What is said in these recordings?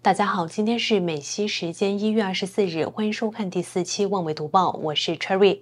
大家好，今天是美西时间一月二十四日，欢迎收看第四期《望维读报》，我是 Cherry。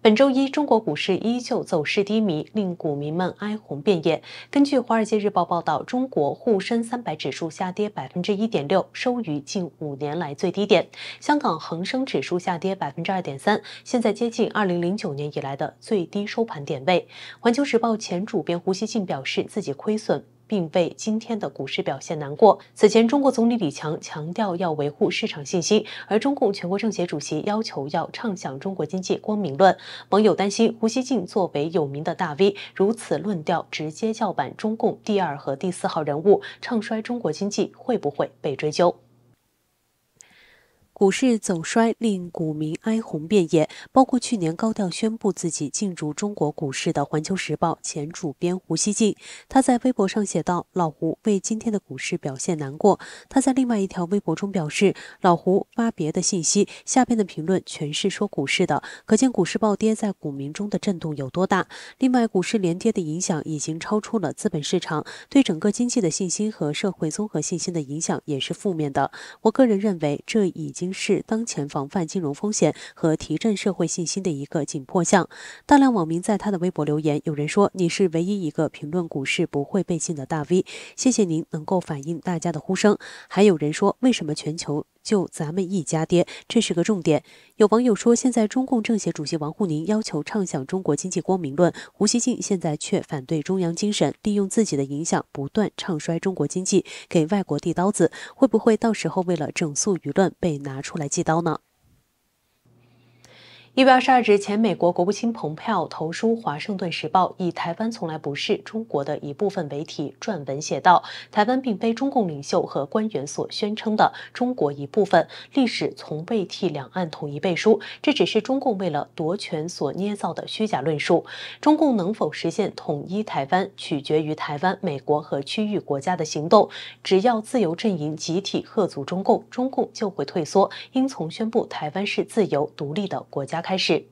本周一，中国股市依旧走势低迷，令股民们哀鸿遍野。根据《华尔街日报》报道，中国沪深三百指数下跌百分之一点六，收于近五年来最低点。香港恒生指数下跌百分之二点三，现在接近二零零九年以来的最低收盘点位。《环球时报》前主编胡锡进表示自己亏损。并为今天的股市表现难过。此前，中国总理李强强调要维护市场信心，而中共全国政协主席要求要唱响中国经济光明论。网友担心，胡锡进作为有名的大 V，如此论调直接叫板中共第二和第四号人物，唱衰中国经济会不会被追究？股市走衰令股民哀鸿遍野，包括去年高调宣布自己进驻中国股市的《环球时报》前主编胡锡进，他在微博上写道：“老胡为今天的股市表现难过。”他在另外一条微博中表示：“老胡发别的信息，下边的评论全是说股市的，可见股市暴跌在股民中的震动有多大。”另外，股市连跌的影响已经超出了资本市场，对整个经济的信心和社会综合信心的影响也是负面的。我个人认为，这已经。是当前防范金融风险和提振社会信心的一个紧迫项。大量网民在他的微博留言，有人说你是唯一一个评论股市不会被禁的大 V，谢谢您能够反映大家的呼声。还有人说为什么全球？就咱们一家跌，这是个重点。有网友说，现在中共政协主席王沪宁要求唱响中国经济光明论，胡锡进现在却反对中央精神，利用自己的影响不断唱衰中国经济，给外国递刀子，会不会到时候为了整肃舆论被拿出来祭刀呢？一月二十二日，前美国国务卿蓬佩奥投书《华盛顿时报》，以“台湾从来不是中国的一部分”为题撰文写道：“台湾并非中共领袖和官员所宣称的中国一部分，历史从未替两岸统一背书，这只是中共为了夺权所捏造的虚假论述。中共能否实现统一台湾，取决于台湾、美国和区域国家的行动。只要自由阵营集体喝阻中共，中共就会退缩。应从宣布台湾是自由独立的国家。”开始。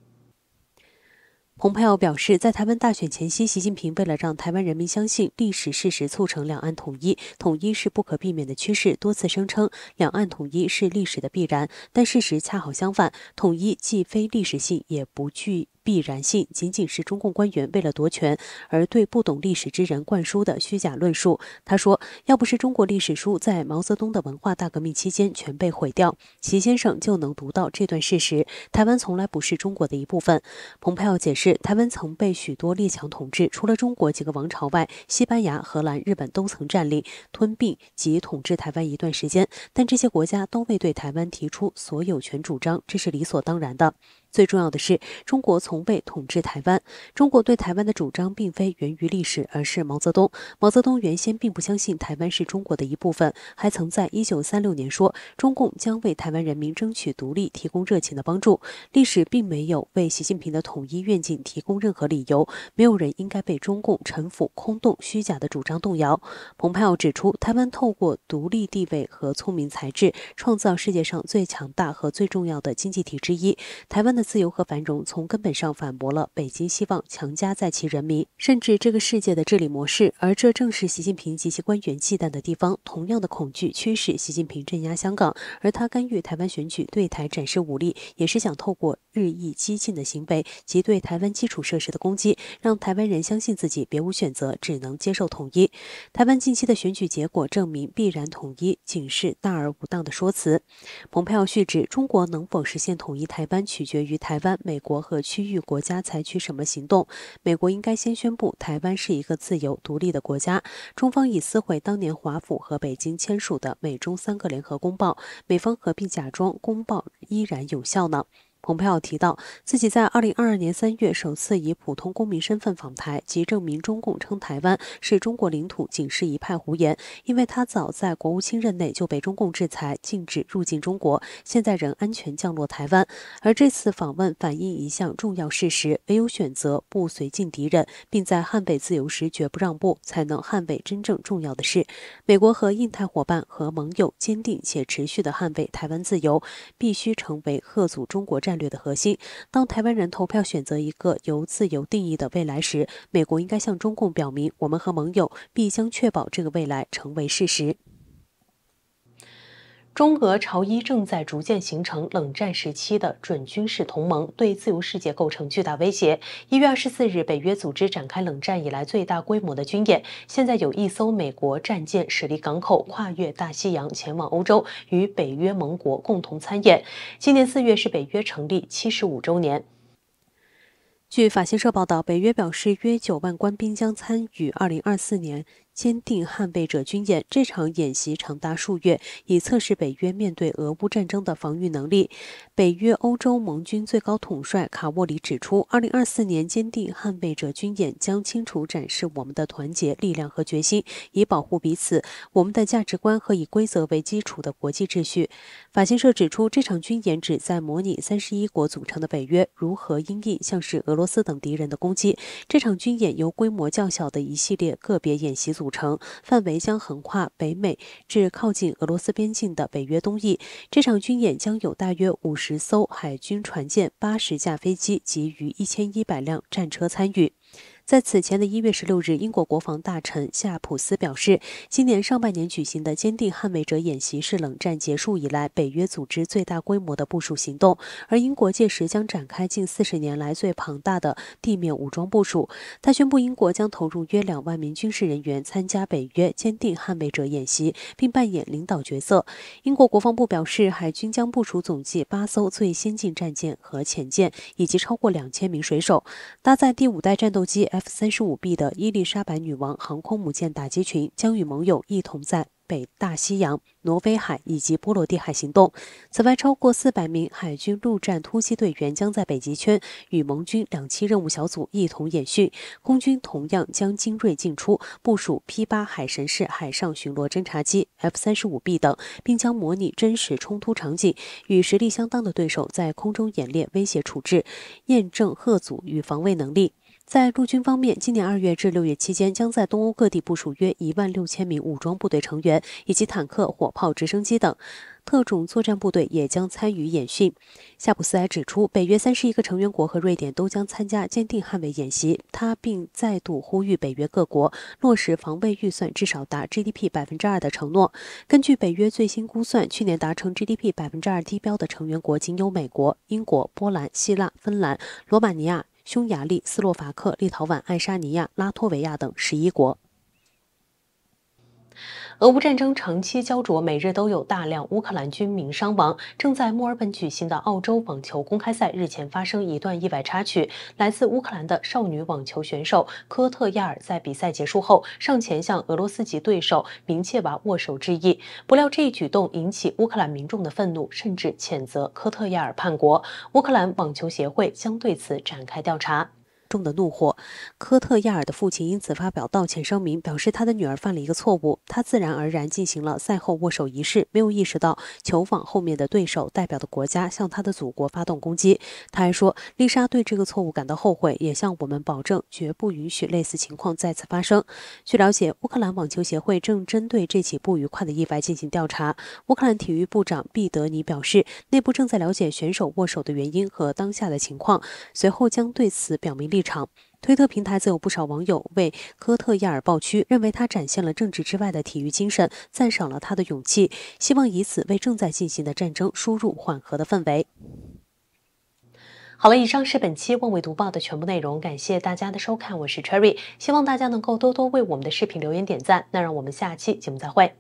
蓬佩奥表示，在台湾大选前夕，习近平为了让台湾人民相信历史事实，促成两岸统一，统一是不可避免的趋势，多次声称两岸统一是历史的必然。但事实恰好相反，统一既非历史性，也不具。必然性仅仅是中共官员为了夺权而对不懂历史之人灌输的虚假论述。他说，要不是中国历史书在毛泽东的文化大革命期间全被毁掉，齐先生就能读到这段事实：台湾从来不是中国的一部分。蓬佩奥解释，台湾曾被许多列强统治，除了中国几个王朝外，西班牙、荷兰、日本都曾占领、吞并及统治台湾一段时间，但这些国家都未对台湾提出所有权主张，这是理所当然的。最重要的是，中国从未统治台湾。中国对台湾的主张并非源于历史，而是毛泽东。毛泽东原先并不相信台湾是中国的一部分，还曾在一九三六年说，中共将为台湾人民争取独立提供热情的帮助。历史并没有为习近平的统一愿景提供任何理由。没有人应该被中共陈腐、空洞、虚假的主张动摇。蓬佩奥指出，台湾透过独立地位和聪明才智，创造世界上最强大和最重要的经济体之一。台湾的。自由和繁荣从根本上反驳了北京希望强加在其人民甚至这个世界的治理模式，而这正是习近平及其官员忌惮的地方。同样的恐惧驱使习近平镇压香港，而他干预台湾选举、对台展示武力，也是想透过日益激进的行为及对台湾基础设施的攻击，让台湾人相信自己别无选择，只能接受统一。台湾近期的选举结果证明，必然统一仅是大而无当的说辞。蓬佩奥续指，中国能否实现统一台湾，取决于。于台湾、美国和区域国家采取什么行动？美国应该先宣布台湾是一个自由独立的国家。中方已撕毁当年华府和北京签署的美中三个联合公报，美方何必假装公报依然有效呢？蓬佩奥提到，自己在2022年3月首次以普通公民身份访台，及证明中共称台湾是中国领土仅是一派胡言，因为他早在国务卿任内就被中共制裁，禁止入境中国，现在仍安全降落台湾。而这次访问反映一项重要事实：唯有选择不随进敌人，并在捍卫自由时绝不让步，才能捍卫真正重要的事。美国和印太伙伴和盟友坚定且持续地捍卫台湾自由，必须成为贺阻中国战。战略的核心，当台湾人投票选择一个由自由定义的未来时，美国应该向中共表明，我们和盟友必将确保这个未来成为事实。中俄朝伊正在逐渐形成冷战时期的准军事同盟，对自由世界构成巨大威胁。一月二十四日，北约组织展开冷战以来最大规模的军演。现在有一艘美国战舰驶离港口，跨越大西洋前往欧洲，与北约盟国共同参演。今年四月是北约成立七十五周年。据法新社报道，北约表示，约九万官兵将参与二零二四年。坚定捍卫者军演，这场演习长达数月，以测试北约面对俄乌战争的防御能力。北约欧洲盟军最高统帅卡沃里指出，二零二四年坚定捍卫者军演将清楚展示我们的团结、力量和决心，以保护彼此、我们的价值观和以规则为基础的国际秩序。法新社指出，这场军演旨在模拟三十一国组成的北约如何应对像是俄罗斯等敌人的攻击。这场军演由规模较小的一系列个别演习组。组成范围将横跨北美至靠近俄罗斯边境的北约东翼。这场军演将有大约五十艘海军船舰、八十架飞机及逾一千一百辆战车参与。在此前的一月十六日，英国国防大臣夏普斯表示，今年上半年举行的“坚定捍卫者”演习是冷战结束以来北约组织最大规模的部署行动，而英国届时将展开近四十年来最庞大的地面武装部署。他宣布，英国将投入约两万名军事人员参加北约“坚定捍卫者”演习，并扮演领导角色。英国国防部表示，海军将部署总计八艘最先进战舰和潜舰，以及超过两千名水手，搭载第五代战斗机。F 三十五 B 的伊丽莎白女王航空母舰打击群将与盟友一同在北大西洋、挪威海以及波罗的海行动。此外，超过四百名海军陆战突击队员将在北极圈与盟军两栖任务小组一同演训。空军同样将精锐进出，部署 P 八海神式海上巡逻侦察机、F 三十五 B 等，并将模拟真实冲突场景，与实力相当的对手在空中演练威胁处置，验证荷组与防卫能力。在陆军方面，今年二月至六月期间，将在东欧各地部署约一万六千名武装部队成员，以及坦克、火炮、直升机等特种作战部队也将参与演训。夏普斯还指出，北约三十一个成员国和瑞典都将参加“坚定捍卫”演习。他并再度呼吁北约各国落实防卫预算至少达 GDP 百分之二的承诺。根据北约最新估算，去年达成 GDP 百分之二低标的成员国仅有美国、英国、波兰、希腊、芬兰、罗马尼亚。匈牙利、斯洛伐克、立陶宛、爱沙尼亚、拉脱维亚等十一国。俄乌战争长期焦灼，每日都有大量乌克兰军民伤亡。正在墨尔本举行的澳洲网球公开赛日前发生一段意外插曲：来自乌克兰的少女网球选手科特亚尔在比赛结束后上前向俄罗斯籍对手明切娃握手致意，不料这一举动引起乌克兰民众的愤怒，甚至谴责科特亚尔叛国。乌克兰网球协会将对此展开调查。重的怒火，科特亚尔的父亲因此发表道歉声明，表示他的女儿犯了一个错误，他自然而然进行了赛后握手仪式，没有意识到球网后面的对手代表的国家向他的祖国发动攻击。他还说，丽莎对这个错误感到后悔，也向我们保证绝不允许类似情况再次发生。据了解，乌克兰网球协会正针对这起不愉快的意外进行调查。乌克兰体育部长毕德尼表示，内部正在了解选手握手的原因和当下的情况，随后将对此表明立。场，推特平台则有不少网友为科特亚尔抱屈，认为他展现了政治之外的体育精神，赞赏了他的勇气，希望以此为正在进行的战争输入缓和的氛围。好了，以上是本期《望为读报》的全部内容，感谢大家的收看，我是 Cherry，希望大家能够多多为我们的视频留言点赞，那让我们下期节目再会。